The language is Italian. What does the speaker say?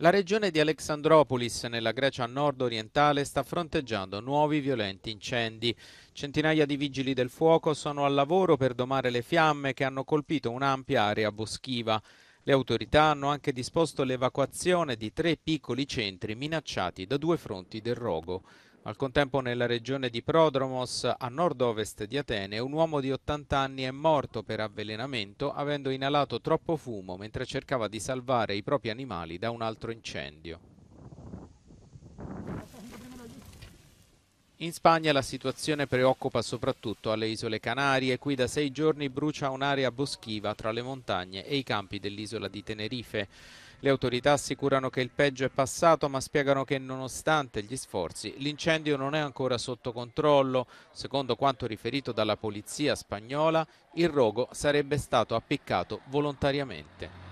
La regione di Alexandropolis nella Grecia nord-orientale sta fronteggiando nuovi violenti incendi. Centinaia di vigili del fuoco sono al lavoro per domare le fiamme che hanno colpito un'ampia area boschiva. Le autorità hanno anche disposto l'evacuazione di tre piccoli centri minacciati da due fronti del rogo. Al contempo nella regione di Prodromos, a nord-ovest di Atene, un uomo di 80 anni è morto per avvelenamento avendo inalato troppo fumo mentre cercava di salvare i propri animali da un altro incendio. In Spagna la situazione preoccupa soprattutto alle isole Canarie, qui da sei giorni brucia un'area boschiva tra le montagne e i campi dell'isola di Tenerife. Le autorità assicurano che il peggio è passato ma spiegano che nonostante gli sforzi l'incendio non è ancora sotto controllo. Secondo quanto riferito dalla polizia spagnola il rogo sarebbe stato appiccato volontariamente.